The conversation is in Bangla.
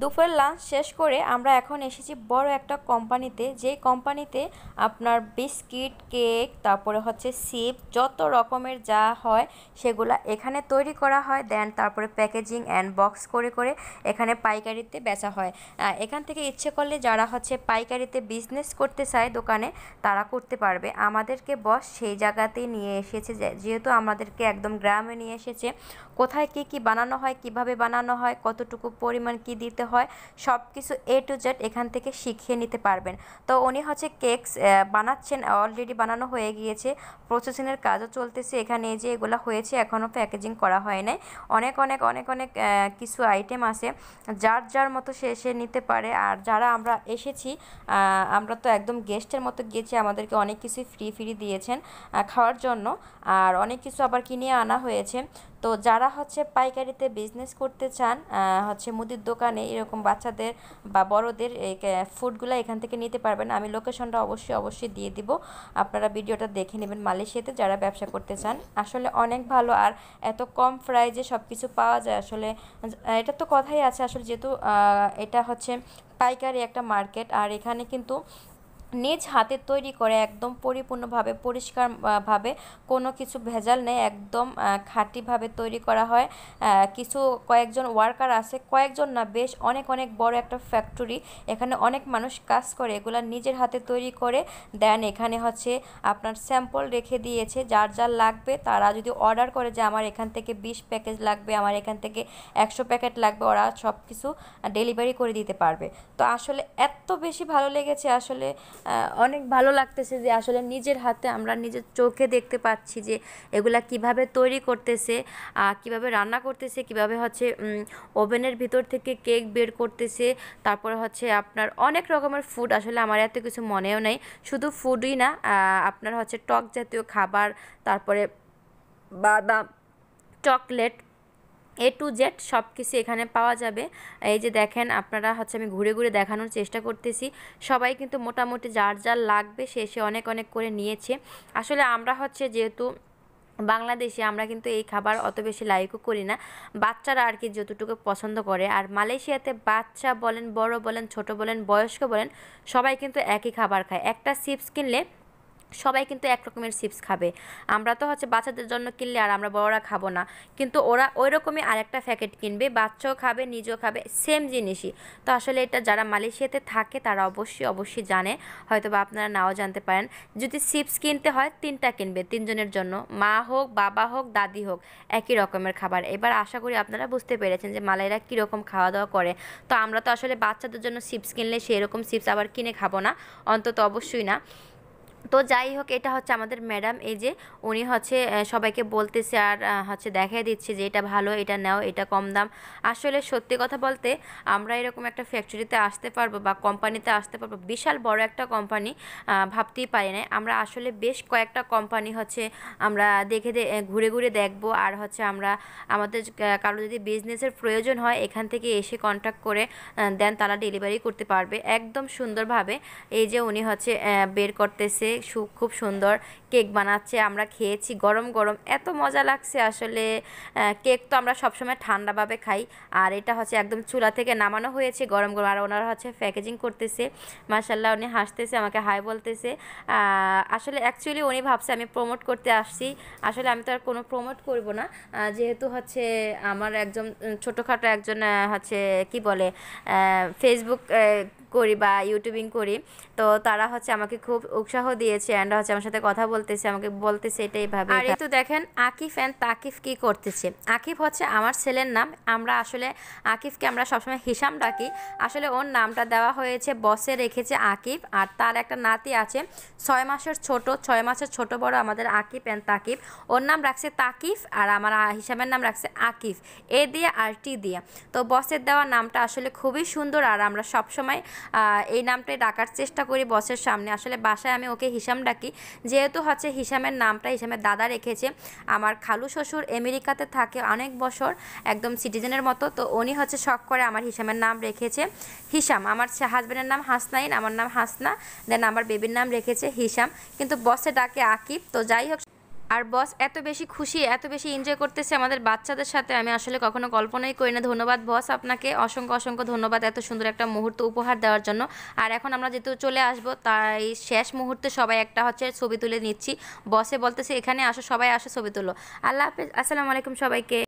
দুপুরের লাঞ্চ শেষ করে আমরা এখন এসেছি বড় একটা কোম্পানিতে যে কোম্পানিতে আপনার বিস্কিট কেক তারপরে হচ্ছে সিপ যত রকমের যা হয় সেগুলা এখানে তৈরি করা হয় দেন তারপরে প্যাকেজিং অ্যান্ড বক্স করে করে এখানে পাইকারিতে বেচা হয় এখান থেকে ইচ্ছে করলে যারা হচ্ছে পাইকারিতে বিজনেস করতে চায় দোকানে তারা করতে পারবে আমাদেরকে বস সেই জায়গাতেই নিয়ে এসেছে যেহেতু আমাদেরকে একদম গ্রামে নিয়ে এসেছে কোথায় কি কি বানানো হয় কিভাবে বানানো হয় কতটুকু পরিমাণ কি দিতে হয় সব কিছু এ টু জেড এখান থেকে শিখিয়ে নিতে পারবেন তো উনি হচ্ছে কেকস বানাচ্ছেন অলরেডি বানানো হয়ে গিয়েছে প্রসেসিংয়ের কাজও চলতেছে এখানে যে এগুলো হয়েছে এখনও প্যাকেজিং করা হয় নাই অনেক অনেক অনেক অনেক কিছু আইটেম আছে যার যার মতো সে এসে নিতে পারে আর যারা আমরা এসেছি আমরা তো একদম গেস্টের মতো গিয়েছি আমাদেরকে অনেক কিছু ফ্রি ফ্রি দিয়েছেন খাওয়ার জন্য আর অনেক কিছু আবার কিনে আনা হয়েছে তো যারা হচ্ছে পাইকারিতে বিজনেস করতে চান হচ্ছে মুদির দোকানে এরকম বাচ্চাদের বা বড়দের ফুডগুলো এখান থেকে নিতে পারবেন আমি লোকেশনটা অবশ্যই অবশ্যই দিয়ে দিব আপনারা ভিডিওটা দেখে নেবেন মালয়েশিয়াতে যারা ব্যবসা করতে চান আসলে অনেক ভালো আর এত কম প্রাইজে সব কিছু পাওয়া যায় আসলে এটা তো কথাই আছে আসলে যেহেতু এটা হচ্ছে পাইকারি একটা মার্কেট আর এখানে কিন্তু নিজ হাতে তৈরি করে একদম পরিপূর্ণভাবে পরিষ্কারভাবে কোনো কিছু ভেজাল নেই একদম খাঁটিভাবে তৈরি করা হয় কিছু কয়েকজন ওয়ার্কার আছে কয়েকজন না বেশ অনেক অনেক বড় একটা ফ্যাক্টরি এখানে অনেক মানুষ কাজ করে এগুলা নিজের হাতে তৈরি করে দেন এখানে হচ্ছে আপনার স্যাম্পল রেখে দিয়েছে যার যার লাগবে তারা যদি অর্ডার করে যে আমার এখান থেকে বিশ প্যাকেজ লাগবে আমার এখান থেকে একশো প্যাকেট লাগবে ওরা সব কিছু ডেলিভারি করে দিতে পারবে তো আসলে এত বেশি ভালো লেগেছে আসলে অনেক ভালো লাগতেছে যে আসলে নিজের হাতে আমরা নিজের চোখে দেখতে পাচ্ছি যে এগুলা কিভাবে তৈরি করতেছে কিভাবে রান্না করতেছে কিভাবে হচ্ছে ওভেনের ভিতর থেকে কেক বের করতেছে তারপরে হচ্ছে আপনার অনেক রকমের ফুড আসলে আমার এত কিছু মনেও নেই শুধু ফুডই না আপনার হচ্ছে টক জাতীয় খাবার তারপরে বাদাম চকলেট এ টু জেড সব কিছু এখানে পাওয়া যাবে এই যে দেখেন আপনারা হচ্ছে আমি ঘুরে ঘুরে দেখানোর চেষ্টা করতেছি সবাই কিন্তু মোটামুটি যার যার লাগবে সে সে অনেক অনেক করে নিয়েছে আসলে আমরা হচ্ছে যেহেতু বাংলাদেশে আমরা কিন্তু এই খাবার অত বেশি লাইকও করি না বাচ্চারা আর কি যতটুকু পছন্দ করে আর মালয়েশিয়াতে বাচ্চা বলেন বড় বলেন ছোট বলেন বয়স্ক বলেন সবাই কিন্তু একই খাবার খায় একটা চিপস কিনলে সবাই কিন্তু এক রকমের চিপস খাবে আমরা তো হচ্ছে বাচ্চাদের জন্য কিনলে আর আমরা বড়রা খাবো না কিন্তু ওরা ওই রকমই আরেকটা প্যাকেট কিনবে বাচ্চাও খাবে নিজেও খাবে সেম জিনিসই তো আসলে এটা যারা মালয়েশিয়াতে থাকে তারা অবশ্যই অবশ্যই জানে হয়তো বা আপনারা নাও জানতে পারেন যদি চিপস কিনতে হয় তিনটা কিনবে তিনজনের জন্য মা হোক বাবা হোক দাদি হোক একই রকমের খাবার এবার আশা করি আপনারা বুঝতে পেরেছেন যে মালাইরা কীরকম খাওয়া দাওয়া করে তো আমরা তো আসলে বাচ্চাদের জন্য চিপস কিনলে সেই রকম চিপস আবার কিনে খাবো না অন্তত অবশ্যই না তো যাই হোক এটা হচ্ছে আমাদের ম্যাডাম এই যে উনি হচ্ছে সবাইকে বলতেছে আর হচ্ছে দেখাই দিচ্ছে যে এটা ভালো এটা নাও এটা কম দাম আসলে সত্যি কথা বলতে আমরা এরকম একটা ফ্যাক্টরিতে আসতে পারবো বা কোম্পানিতে আসতে পারবো বিশাল বড় একটা কোম্পানি ভাবতেই পারি না আমরা আসলে বেশ কয়েকটা কোম্পানি হচ্ছে আমরা দেখে ঘুরে ঘুরে দেখব আর হচ্ছে আমরা আমাদের কারো যদি বিজনেসের প্রয়োজন হয় এখান থেকে এসে কন্ট্যাক্ট করে দেন তারা ডেলিভারি করতে পারবে একদম সুন্দরভাবে এই যে উনি হচ্ছে বের করতেছে খুব সুন্দর কেক বানাচ্ছে আমরা খেয়েছি গরম গরম এত মজা লাগছে আসলে কেক তো আমরা সবসময় ঠান্ডাভাবে খাই আর এটা হচ্ছে একদম চুলা থেকে নামানো হয়েছে গরম গরম আর ওনারা হচ্ছে প্যাকেজিং করতেছে মাসাল্লাহ উনি হাসতেছে আমাকে হাই বলতেছে আসলে অ্যাকচুয়ালি উনি ভাবছে আমি প্রমোট করতে আসছি আসলে আমি তো আর কোনো প্রমোট করব না যেহেতু হচ্ছে আমার একজন ছোটোখাটো একজন হচ্ছে কি বলে ফেসবুক করি বা ইউটিউবিং করি তো তারা হচ্ছে আমাকে খুব উৎসাহ দিয়েছে অ্যান্ড হচ্ছে আমার সাথে কথা বলতেছে আমাকে বলতেছে এটা এইভাবে আর একটু দেখেন আকিফ অ্যান্ড তাকিফ কি করতেছে আকিফ হচ্ছে আমার ছেলের নাম আমরা আসলে আকিফকে আমরা সবসময় হিসাম ডাকি আসলে ওর নামটা দেওয়া হয়েছে বসে রেখেছে আকিফ আর তার একটা নাতি আছে ছয় মাসের ছোট ছয় মাসের ছোট বড় আমাদের আকিফ অ্যান্ড তাকিফ ওর নাম রাখছে তাকিফ আর আমার হিসাবের নাম রাখছে আকিফ এ দিয়ে আর টি দিয়ে তো বসের দেওয়া নামটা আসলে খুবই সুন্দর আর আমরা সবসময় এই নামটাই ডাকার চেষ্টা করি বসের সামনে আসলে বাসায় আমি ওকে হিসাম ডাকি যেহেতু হচ্ছে হিসামের নামটা হিসামের দাদা রেখেছে আমার খালু শ্বশুর আমেরিকাতে থাকে অনেক বছর একদম সিটিজেনের মতো তো উনি হচ্ছে শখ করে আমার হিসামের নাম রেখেছে হিসাম আমার হাজব্যান্ডের নাম হাসনাইন আমার নাম হাসনা দেন আমার বেবির নাম রেখেছে হিসাম কিন্তু বসে ডাকে আকিব তো যাই হোক আর বস এত বেশি খুশি এত বেশি এনজয় করতেছে আমাদের বাচ্চাদের সাথে আমি আসলে কখনো কল্পনাই করি না ধন্যবাদ বস আপনাকে অসংখ্য অসংখ্য ধন্যবাদ এত সুন্দর একটা মুহূর্ত উপহার দেওয়ার জন্য আর এখন আমরা যেহেতু চলে আসব তাই শেষ মুহূর্তে সবাই একটা হচ্ছে ছবি তুলে নিচ্ছি বসে বলতেছে এখানে আসো সবাই আসো ছবি তুলো আল্লাহ হাফেজ আসসালামু আলাইকুম সবাইকে